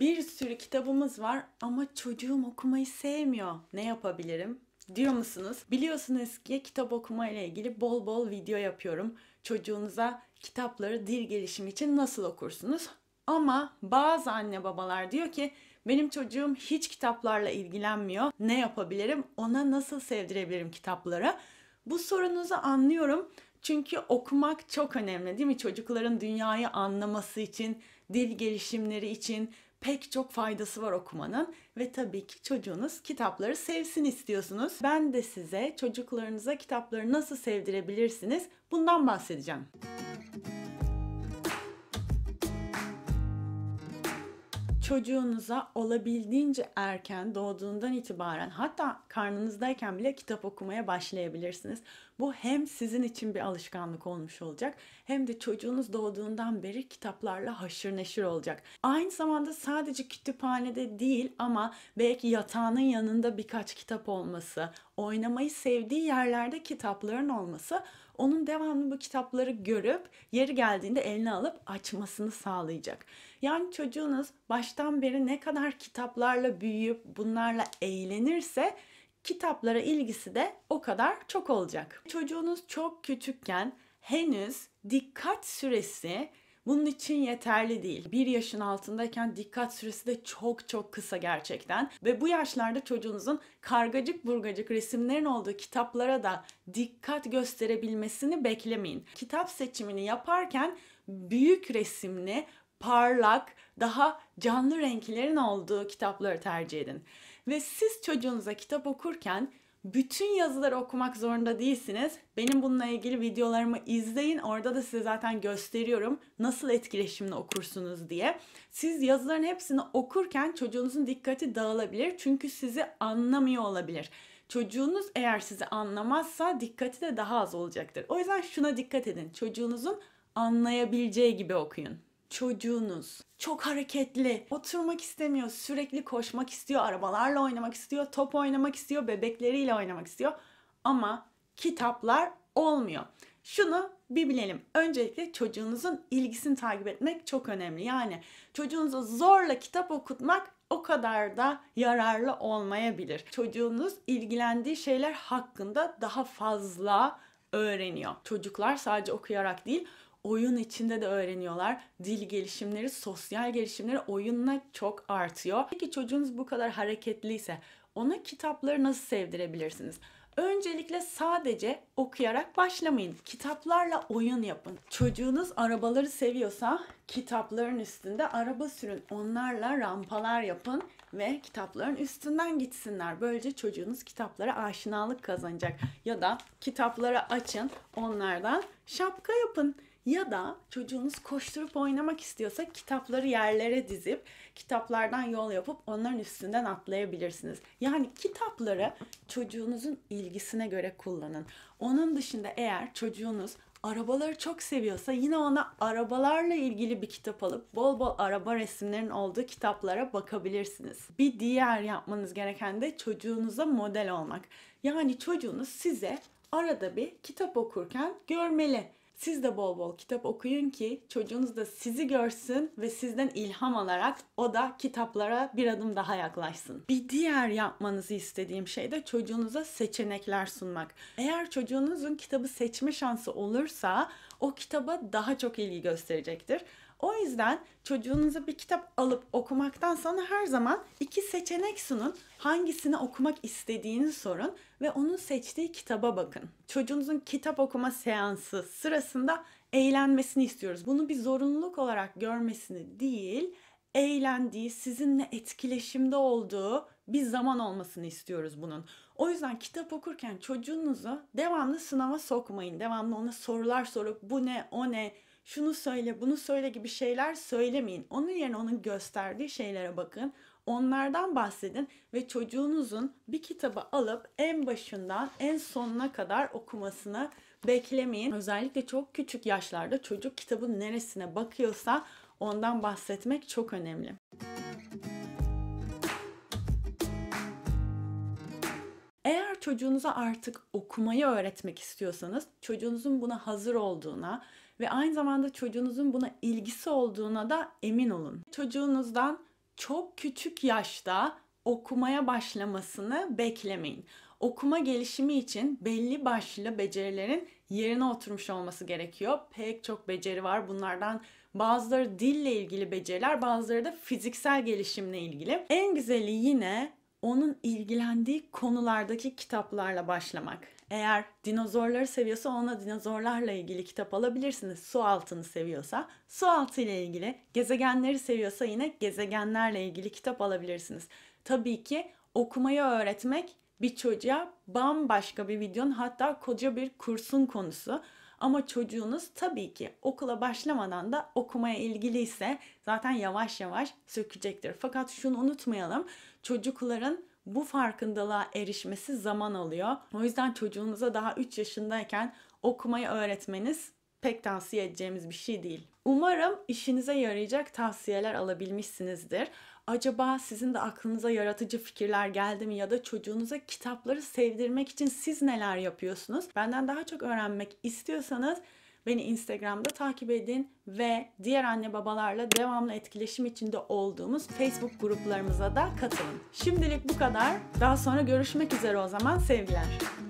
Bir sürü kitabımız var ama çocuğum okumayı sevmiyor. Ne yapabilirim? Diyor musunuz? Biliyorsunuz ki kitap okuma ile ilgili bol bol video yapıyorum. Çocuğunuza kitapları dil gelişimi için nasıl okursunuz? Ama bazı anne babalar diyor ki benim çocuğum hiç kitaplarla ilgilenmiyor. Ne yapabilirim? Ona nasıl sevdirebilirim kitapları? Bu sorunuzu anlıyorum. Çünkü okumak çok önemli değil mi? Çocukların dünyayı anlaması için, dil gelişimleri için pek çok faydası var okumanın ve tabii ki çocuğunuz kitapları sevsin istiyorsunuz. Ben de size çocuklarınıza kitapları nasıl sevdirebilirsiniz bundan bahsedeceğim. Müzik çocuğunuza olabildiğince erken doğduğundan itibaren hatta karnınızdayken bile kitap okumaya başlayabilirsiniz. Bu hem sizin için bir alışkanlık olmuş olacak hem de çocuğunuz doğduğundan beri kitaplarla haşır neşir olacak. Aynı zamanda sadece kütüphanede değil ama belki yatağının yanında birkaç kitap olması, oynamayı sevdiği yerlerde kitapların olması onun devamlı bu kitapları görüp yeri geldiğinde eline alıp açmasını sağlayacak. Yani çocuğunuz baştan beri ne kadar kitaplarla büyüyüp bunlarla eğlenirse kitaplara ilgisi de o kadar çok olacak. Çocuğunuz çok küçükken henüz dikkat süresi bunun için yeterli değil. Bir yaşın altındayken dikkat süresi de çok çok kısa gerçekten. Ve bu yaşlarda çocuğunuzun kargacık burgacık resimlerin olduğu kitaplara da dikkat gösterebilmesini beklemeyin. Kitap seçimini yaparken büyük resimli parlak, daha canlı renklerin olduğu kitapları tercih edin. Ve siz çocuğunuza kitap okurken bütün yazıları okumak zorunda değilsiniz. Benim bununla ilgili videolarımı izleyin. Orada da size zaten gösteriyorum nasıl etkileşimle okursunuz diye. Siz yazıların hepsini okurken çocuğunuzun dikkati dağılabilir. Çünkü sizi anlamıyor olabilir. Çocuğunuz eğer sizi anlamazsa dikkati de daha az olacaktır. O yüzden şuna dikkat edin. Çocuğunuzun anlayabileceği gibi okuyun çocuğunuz çok hareketli. Oturmak istemiyor, sürekli koşmak istiyor, arabalarla oynamak istiyor, top oynamak istiyor, bebekleriyle oynamak istiyor. Ama kitaplar olmuyor. Şunu bir bilelim. Öncelikle çocuğunuzun ilgisini takip etmek çok önemli. Yani çocuğunuza zorla kitap okutmak o kadar da yararlı olmayabilir. Çocuğunuz ilgilendiği şeyler hakkında daha fazla öğreniyor. Çocuklar sadece okuyarak değil, oyun içinde de öğreniyorlar. Dil gelişimleri, sosyal gelişimleri oyunla çok artıyor. Peki çocuğunuz bu kadar hareketliyse ona kitapları nasıl sevdirebilirsiniz? Öncelikle sadece okuyarak başlamayın. Kitaplarla oyun yapın. Çocuğunuz arabaları seviyorsa kitapların üstünde araba sürün. Onlarla rampalar yapın ve kitapların üstünden gitsinler. Böylece çocuğunuz kitaplara aşinalık kazanacak. Ya da kitapları açın, onlardan şapka yapın. Ya da çocuğunuz koşturup oynamak istiyorsa kitapları yerlere dizip kitaplardan yol yapıp onların üstünden atlayabilirsiniz. Yani kitapları çocuğunuzun ilgisine göre kullanın. Onun dışında eğer çocuğunuz arabaları çok seviyorsa yine ona arabalarla ilgili bir kitap alıp bol bol araba resimlerinin olduğu kitaplara bakabilirsiniz. Bir diğer yapmanız gereken de çocuğunuza model olmak. Yani çocuğunuz size arada bir kitap okurken görmeli siz de bol bol kitap okuyun ki çocuğunuz da sizi görsün ve sizden ilham alarak o da kitaplara bir adım daha yaklaşsın. Bir diğer yapmanızı istediğim şey de çocuğunuza seçenekler sunmak. Eğer çocuğunuzun kitabı seçme şansı olursa o kitaba daha çok ilgi gösterecektir. O yüzden çocuğunuza bir kitap alıp okumaktan sonra her zaman iki seçenek sunun. Hangisini okumak istediğini sorun ve onun seçtiği kitaba bakın. Çocuğunuzun kitap okuma seansı sırasında eğlenmesini istiyoruz. Bunu bir zorunluluk olarak görmesini değil, eğlendiği, sizinle etkileşimde olduğu bir zaman olmasını istiyoruz bunun. O yüzden kitap okurken çocuğunuzu devamlı sınava sokmayın. Devamlı ona sorular sorup bu ne, o ne, şunu söyle, bunu söyle gibi şeyler söylemeyin. Onun yerine onun gösterdiği şeylere bakın. Onlardan bahsedin ve çocuğunuzun bir kitabı alıp en başından en sonuna kadar okumasını beklemeyin. Özellikle çok küçük yaşlarda çocuk kitabın neresine bakıyorsa ondan bahsetmek çok önemli. Eğer çocuğunuza artık okumayı öğretmek istiyorsanız çocuğunuzun buna hazır olduğuna ve aynı zamanda çocuğunuzun buna ilgisi olduğuna da emin olun. Çocuğunuzdan çok küçük yaşta okumaya başlamasını beklemeyin. Okuma gelişimi için belli başlı becerilerin yerine oturmuş olması gerekiyor. Pek çok beceri var. Bunlardan bazıları dille ilgili beceriler, bazıları da fiziksel gelişimle ilgili. En güzeli yine onun ilgilendiği konulardaki kitaplarla başlamak. Eğer dinozorları seviyorsa ona dinozorlarla ilgili kitap alabilirsiniz. Su altını seviyorsa su altı ile ilgili, gezegenleri seviyorsa yine gezegenlerle ilgili kitap alabilirsiniz. Tabii ki okumayı öğretmek bir çocuğa bambaşka bir videonun hatta koca bir kursun konusu. Ama çocuğunuz tabii ki okula başlamadan da okumaya ilgiliyse zaten yavaş yavaş sökecektir. Fakat şunu unutmayalım. Çocukların bu farkındalığa erişmesi zaman alıyor. O yüzden çocuğunuza daha 3 yaşındayken okumayı öğretmeniz pek tavsiye edeceğimiz bir şey değil. Umarım işinize yarayacak tavsiyeler alabilmişsinizdir. Acaba sizin de aklınıza yaratıcı fikirler geldi mi ya da çocuğunuza kitapları sevdirmek için siz neler yapıyorsunuz? Benden daha çok öğrenmek istiyorsanız Beni Instagram'da takip edin ve diğer anne babalarla devamlı etkileşim içinde olduğumuz Facebook gruplarımıza da katılın. Şimdilik bu kadar. Daha sonra görüşmek üzere o zaman sevgiler.